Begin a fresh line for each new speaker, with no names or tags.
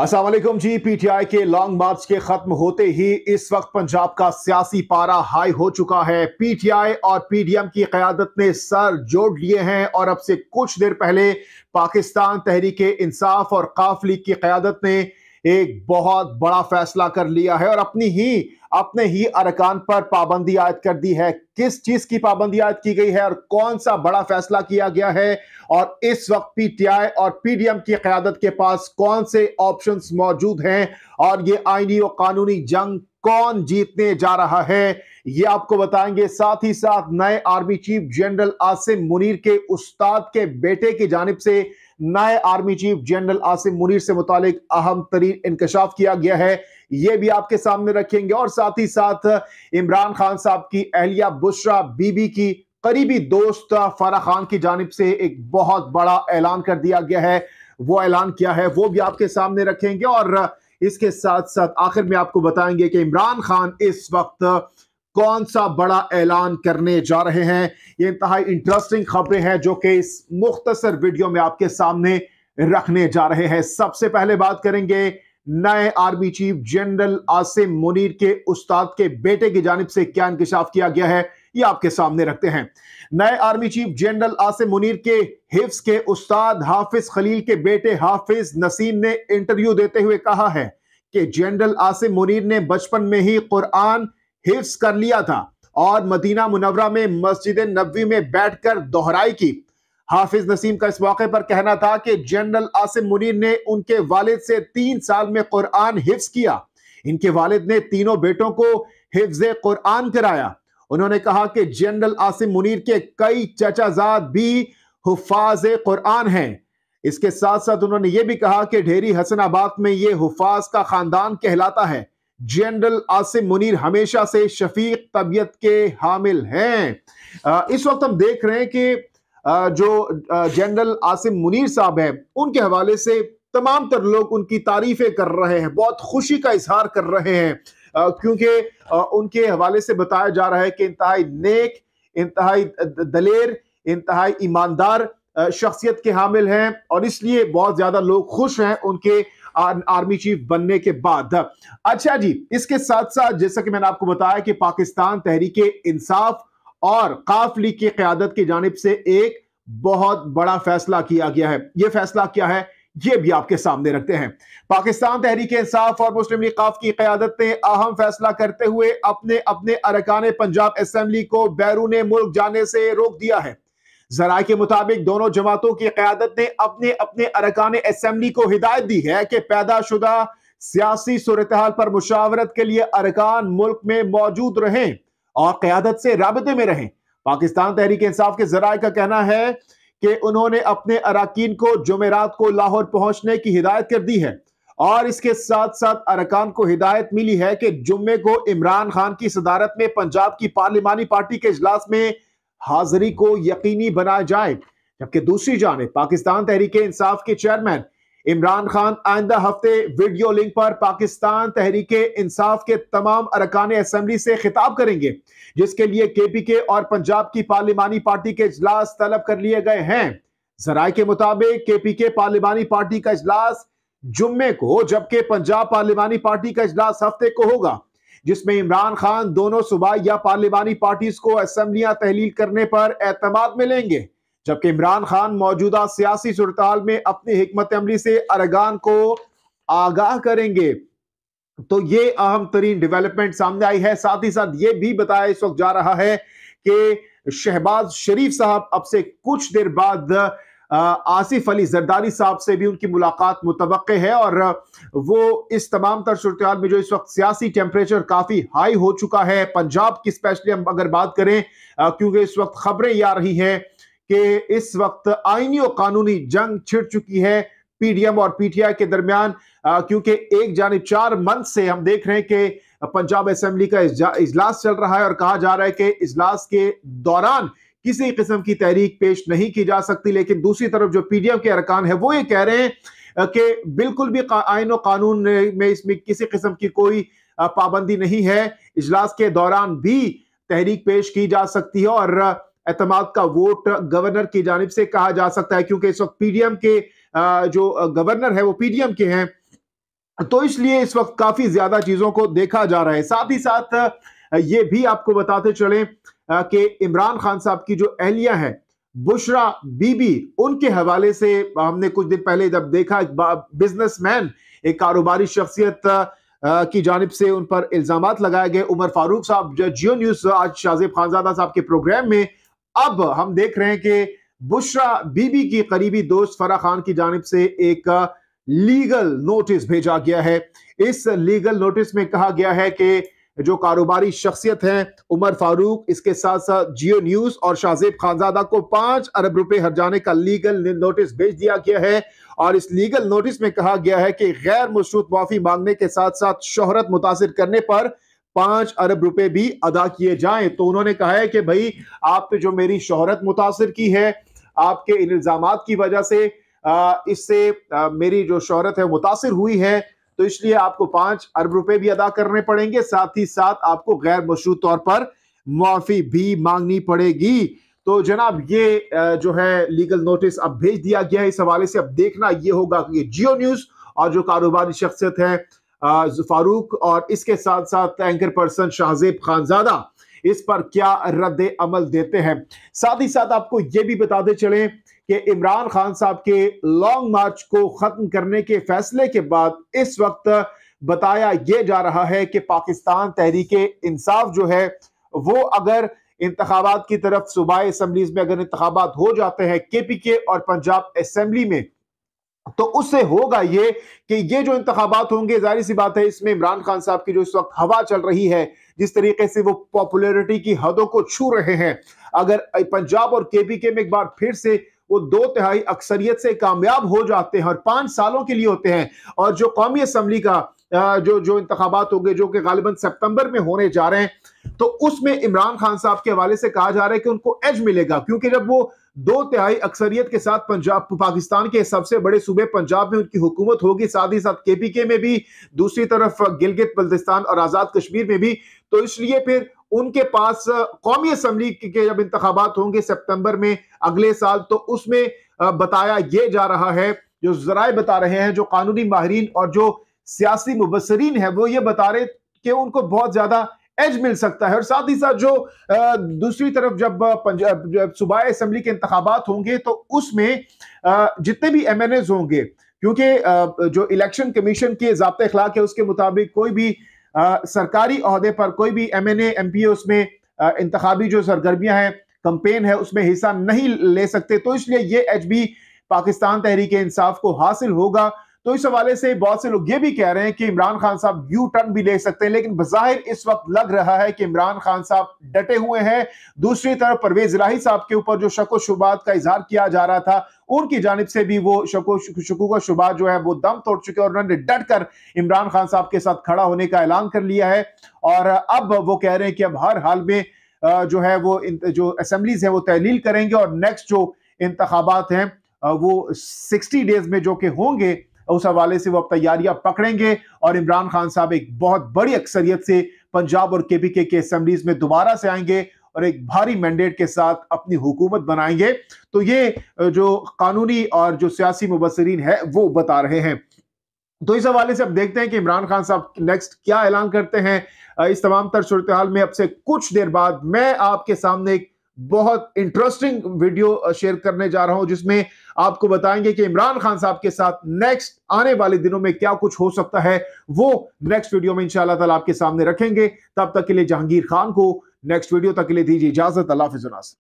असलम जी पीटीआई के long march के खत्म होते ही इस वक्त पंजाब का सियासी पारा हाई हो चुका है पीटीआई और पीडीएम की क्यादत ने सर जोड़ लिए हैं और अब से कुछ देर पहले पाकिस्तान तहरीक इंसाफ और काफ लीग की क्यादत ने एक बहुत बड़ा फैसला कर लिया है और अपनी ही अपने ही अरकान पर पाबंदी आयद कर दी है किस चीज की पाबंदी आयद की गई है और कौन सा बड़ा फैसला किया गया है और इस वक्त पीटीआई और पीडीएम की क्यादत के पास कौन से ऑप्शंस मौजूद हैं और ये आईनी और कानूनी जंग कौन जीतने जा रहा है ये आपको बताएंगे साथ ही साथ नए army chief general Asim Munir के उस्ताद के बेटे की जानब से नए army chief general Asim Munir से मुतालिक अहम तरीन इंकशाफ किया गया है ये भी आपके सामने रखेंगे और साथ ही साथ इमरान खान साहब की अहलिया बुशरा बीबी की करीबी दोस्त फारा खान की जानब से एक बहुत बड़ा ऐलान कर दिया गया है वो ऐलान किया है वो भी आपके सामने रखेंगे और इसके साथ साथ आखिर में आपको बताएंगे कि इमरान खान इस वक्त कौन सा बड़ा ऐलान करने जा रहे हैं ये इंतहा इंटरेस्टिंग खबरें हैं जो कि इस मुख्तसर वीडियो में आपके सामने रखने जा रहे हैं सबसे पहले बात करेंगे नए army chief general Asim Munir के उस्ताद के बेटे की जानब से क्या इंकशाफ किया गया है ये आपके सामने रखते हैं नए army chief general Asim Munir के हिफ्स के उस्ताद हाफिज खलील के बेटे हाफिज नसीम ने इंटरव्यू देते हुए कहा है कि जनरल आसिम मुनीर ने बचपन में ही कुरान हिफ्स कर लिया था और मदीना मुनवरा में मस्जिद नबी में बैठकर दोहराई की हाफिज नसीम का इस मौके पर कहना था कि जनरल आसिम मुनीर ने उनके वालिद से तीन साल में कुरान हिफ्स किया इनके वालिद ने तीनों बेटों को हिफ्ज कुरान कराया उन्होंने कहा कि जनरल आसिम मुनीर के कई चचाजाद भी हुफाज कुरान हैं इसके साथ साथ उन्होंने ये भी कहा कि ढेरी हसनाबाद में ये हुफाज का खानदान कहलाता है जनरल आसिम मुनीर हमेशा से शफीक तबीयत के हामिल हैं इस वक्त हम देख रहे हैं कि जो जनरल आसिम मुनीर साहब हैं उनके हवाले से तमाम तर लोग उनकी तारीफें कर रहे हैं बहुत खुशी का इजहार कर रहे हैं क्योंकि उनके हवाले से बताया जा रहा है कि इंतहाई नेक इंतहाई दलेर इंतहाई ईमानदार शख्सियत के हामिल हैं और इसलिए बहुत ज़्यादा लोग खुश हैं उनके आर्मी चीफ बनने के बाद अच्छा जी इसके साथ साथ जैसा कि मैंने आपको बताया कि पाकिस्तान तहरीक इंसाफ और काफ लीग की क्यादत की जानब से एक बहुत बड़ा फैसला किया गया है यह फैसला क्या है यह भी आपके सामने रखते हैं पाकिस्तान तहरीक इंसाफ और मुस्लिम लीग काफ की क्यादत ने अहम फैसला करते हुए अपने अपने अरकान पंजाब असम्बली को बैरून मुल्क जाने से रोक दिया है जरा के मुताबिक दोनों जमातों की क्यादत ने अपने अपने अरकान असम्बली को हिदायत दी है कि पैदा शुदा सियासी सूरत हाल पर मुशावरत के लिए अरकान मुल्क में मौजूद रहें और क्यादत से रबते में रहें पाकिस्तान तहरीक इंसाफ के जराये का कहना है कि उन्होंने अपने अरकान को जमेरात को लाहौर पहुंचने की हिदायत कर दी है और इसके साथ साथ अरकान को हिदायत मिली है कि जुम्मे को इमरान खान की सदारत में पंजाब की पार्लिमानी पार्टी के अजलास में हाजिरी को यकीनी बनाया जाए जबकि दूसरी जानब पाकिस्तान तहरीक इंसाफ के चेयरमैन इमरान खान आइंदा हफ्ते वीडियो लिंक पर पाकिस्तान तहरीक इंसाफ के तमाम अरकान असम्बली से खिताब करेंगे जिसके लिए के पी के और पंजाब की पार्लिमानी पार्टी के अजलास तलब कर लिए गए हैं जरा के मुताबिक के पी के पार्लिमानी पार्टी का अजलास जुम्मे को जबकि पंजाब पार्लिमानी पार्टी का अजलास हफ्ते को होगा जिसमें इमरान खान दोनों सुबह या पार्लिमानी पार्टीज को असम्बलियां तहलील करने पर एतमाद में लेंगे जबकि इमरान खान मौजूदा सियासी सुरताल में अपनी हमत अमली से अरगान को आगाह करेंगे तो ये अहम तरीन डेवलपमेंट सामने आई है साथ ही साथ ये भी बताया इस वक्त जा रहा है कि शहबाज शरीफ साहब अब से कुछ देर बाद आसिफ अली जरदारी साहब से भी उनकी मुलाकात मुतव है और वो इस तमाम तर सूरत में जो इस वक्त सियासी टेम्परेचर काफ़ी हाई हो चुका है पंजाब की स्पेशली हम अगर बात करें क्योंकि इस वक्त खबरें ये आ रही हैं कि इस वक्त आइनी और कानूनी जंग छिड़ चुकी है पीडीएम और पीटीआई के दरमियान क्योंकि एक जानब चार मंथ से हम देख रहे हैं कि पंजाब असेंबली का इजलास चल रहा है और कहा जा रहा है कि इजलास के दौरान किसी किस्म की तहरीक पेश नहीं की जा सकती लेकिन दूसरी तरफ जो पीडीएम के अरकान है वो ये कह रहे हैं कि बिल्कुल भी आयन कानून में इसमें किसी किस्म की कोई पाबंदी नहीं है इजलास के दौरान भी तहरीक पेश की जा सकती है और अतमाद का वोट गवर्नर की जानब से कहा जा सकता है क्योंकि इस वक्त पीडीएम के जो गवर्नर है वो पीडीएम के हैं तो इसलिए इस वक्त काफी ज्यादा चीजों को देखा जा रहा है साथ ही साथ ये भी आपको बताते चले कि इमरान खान साहब की जो अहलिया है बुशरा बीबी उनके हवाले से हमने कुछ दिन पहले जब देखा एक बिजनेसमैन एक कारोबारी शख्सियत की जानब से उन पर इल्जाम लगाए गए उमर फारूक साहब जियो न्यूज आज शाहजेब खानजादा साहब के प्रोग्राम में अब हम देख रहे हैं कि बुशरा बीबी की करीबी दोस्त फरा खान की जानब से एक लीगल नोटिस भेजा गया है इस लीगल नोटिस में कहा गया है कि जो कारोबारी शख्सियत हैं उमर फारूक इसके साथ साथ जियो न्यूज और शाहजेब खानजादा को पांच अरब रुपए हर जाने का लीगल नोटिस भेज दिया गया है और इस लीगल नोटिस में कहा गया है कि गैर मशरूत माफी मांगने के साथ साथ शोहरत मुतासर करने पर पांच अरब रुपए भी अदा किए जाएं तो उन्होंने कहा है कि भाई आपने जो मेरी शोहरत मुतासर की है आपके इन इल्जाम की वजह से इससे मेरी जो शोहरत है मुतासर हुई है तो इसलिए आपको पांच अरब रुपए भी अदा करने पड़ेंगे साथ ही साथ आपको गैर मशरूत तौर पर मुआफी भी मांगनी पड़ेगी तो जनाब ये जो है लीगल नोटिस अब भेज दिया गया है इस हवाले से अब देखना ये होगा कि जियो न्यूज और जो कारोबारी शख्सियत है फारूक और इसके साथ साथ एंकर पर्सन शाहजेब खानजादा इस पर क्या रद्द अमल देते हैं साथ ही साथ आपको यह भी बताते चले कि इमरान खान साहब के लॉन्ग मार्च को खत्म करने के फैसले के बाद इस वक्त बताया यह जा रहा है कि पाकिस्तान तहरीक इंसाफ जो है वो अगर इंतबात की तरफ सूबाई असम्बली में अगर इंतबात हो जाते हैं के पी के और पंजाब असम्बली में तो उससे होगा ये कि ये जो इंतबात होंगे जाहिर सी बात है इसमें इमरान खान साहब की जो इस वक्त हवा चल रही है जिस तरीके से वो पॉपुलरिटी की हदों को छू रहे हैं अगर पंजाब और केपीके में एक बार फिर से वो दो तिहाई अक्सरियत से कामयाब हो जाते हैं और पांच सालों के लिए होते हैं और जो कौमी असम्बली का जो जो इंतबात होंगे जो कि गालिबा सेप्टंबर में होने जा रहे हैं तो उसमें इमरान खान साहब के हवाले से कहा जा रहा है कि उनको एज मिलेगा क्योंकि जब वो दो तिहाई अक्सरियत के साथ पंजाब पाकिस्तान के सबसे बड़े सूबे पंजाब में उनकी हुकूमत होगी साथ ही साथ के पी के में भी दूसरी तरफ गिलगित बल्तिस्तान और आज़ाद कश्मीर में भी तो इसलिए फिर उनके पास कौमी असम्बली के जब इंतबात होंगे सितंबर में अगले साल तो उसमें बताया ये जा रहा है जो जराए बता रहे हैं जो कानूनी माहरीन और जो सियासी मुबसरीन है वो ये बता रहे कि उनको बहुत ज्यादा एज मिल सकता है और साथ ही साथ जो दूसरी तरफ जब पंजाब सूबाई असम्बली के इंतबात होंगे तो उसमें जितने भी एम एन एज होंगे क्योंकि जो इलेक्शन कमीशन के जबते अखलाक है उसके मुताबिक कोई भी सरकारी अहदे पर कोई भी एम एन एम पी उसमें इंतबी जो सरगर्मियां हैं कंपेन है उसमें हिस्सा नहीं ले सकते तो इसलिए ये एच भी पाकिस्तान तहरीक इंसाफ को हासिल होगा तो इस हवाले से बहुत से लोग ये भी कह रहे हैं कि इमरान खान साहब यू टर्न भी ले सकते हैं लेकिन बाहिर इस वक्त लग रहा है कि इमरान खान साहब डटे हुए हैं दूसरी तरफ परवेज राही साहब के ऊपर जो शको शुबात का इजहार किया जा रहा था उनकी जानब से भी वो शको का शुबा जो है वो दम तोड़ चुके और उन्होंने डट कर इमरान खान साहब के साथ खड़ा होने का ऐलान कर लिया है और अब वो कह रहे हैं कि अब हर हाल में जो है वो जो असम्बलीज हैं वो तहलील करेंगे और नेक्स्ट जो इंतबात हैं वो सिक्सटी डेज में जो कि होंगे उस हवाले से वो अब तैयारियां पकड़ेंगे और इमरान खान साहब एक बहुत बड़ी अक्सरियत से पंजाब और के पी के असम्बलीज में दोबारा से आएंगे और एक भारी मैंडेट के साथ अपनी हुकूमत बनाएंगे तो ये जो कानूनी और जो सियासी मुबसरीन है वो बता रहे हैं तो इस हवाले से अब देखते हैं कि इमरान खान साहब नेक्स्ट क्या ऐलान करते हैं इस तमाम तर सूरत हाल में अब से कुछ देर बाद मैं आपके सामने एक बहुत इंटरेस्टिंग वीडियो शेयर करने जा रहा हूं जिसमें आपको बताएंगे कि इमरान खान साहब के साथ नेक्स्ट आने वाले दिनों में क्या कुछ हो सकता है वो नेक्स्ट वीडियो में इंशाल्लाह ताला आपके सामने रखेंगे तब तक के लिए जहांगीर खान को नेक्स्ट वीडियो तक के लिए दीजिए इजाजत अल्लाह फिजुनास